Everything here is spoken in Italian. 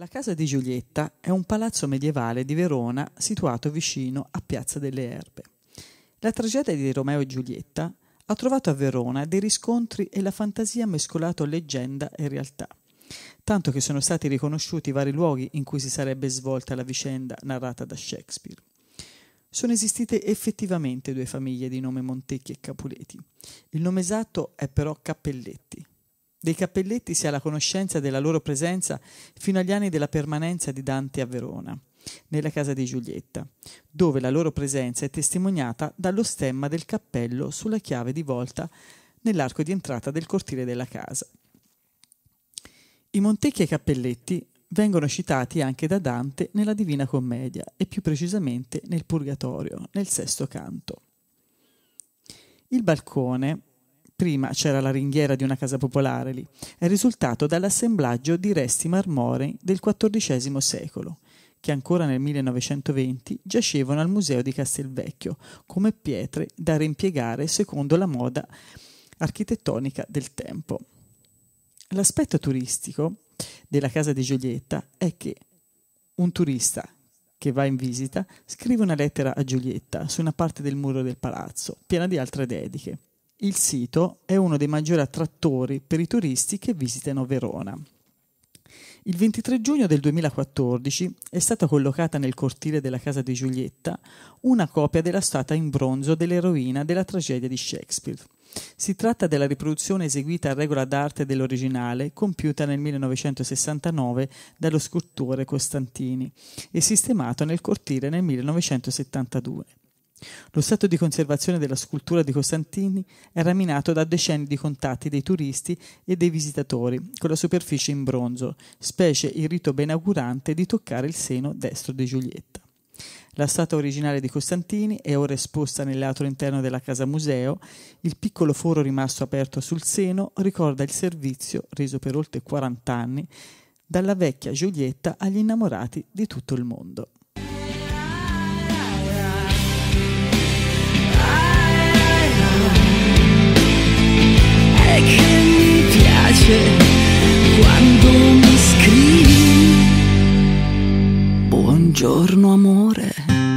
La casa di Giulietta è un palazzo medievale di Verona situato vicino a Piazza delle Erbe. La tragedia di Romeo e Giulietta ha trovato a Verona dei riscontri e la fantasia mescolato leggenda e realtà, tanto che sono stati riconosciuti vari luoghi in cui si sarebbe svolta la vicenda narrata da Shakespeare. Sono esistite effettivamente due famiglie di nome Montecchi e Capuleti. Il nome esatto è però Cappelletti, dei cappelletti si ha la conoscenza della loro presenza fino agli anni della permanenza di Dante a Verona, nella casa di Giulietta, dove la loro presenza è testimoniata dallo stemma del cappello sulla chiave di volta nell'arco di entrata del cortile della casa. I Montecchi e i cappelletti vengono citati anche da Dante nella Divina Commedia e più precisamente nel Purgatorio, nel sesto canto. Il balcone Prima c'era la ringhiera di una casa popolare lì. È risultato dall'assemblaggio di resti marmorei del XIV secolo, che ancora nel 1920 giacevano al Museo di Castelvecchio come pietre da reimpiegare secondo la moda architettonica del tempo. L'aspetto turistico della casa di Giulietta è che un turista che va in visita scrive una lettera a Giulietta su una parte del muro del palazzo, piena di altre dediche il sito è uno dei maggiori attrattori per i turisti che visitano Verona. Il 23 giugno del 2014 è stata collocata nel cortile della casa di Giulietta una copia della statua in bronzo dell'eroina della tragedia di Shakespeare. Si tratta della riproduzione eseguita a regola d'arte dell'originale, compiuta nel 1969 dallo scultore Costantini e sistemato nel cortile nel 1972. Lo stato di conservazione della scultura di Costantini era minato da decenni di contatti dei turisti e dei visitatori con la superficie in bronzo, specie il rito benaugurante di toccare il seno destro di Giulietta. La statua originale di Costantini è ora esposta nel lato interno della casa museo. Il piccolo foro rimasto aperto sul seno ricorda il servizio reso per oltre 40 anni dalla vecchia Giulietta agli innamorati di tutto il mondo. Buongiorno amore.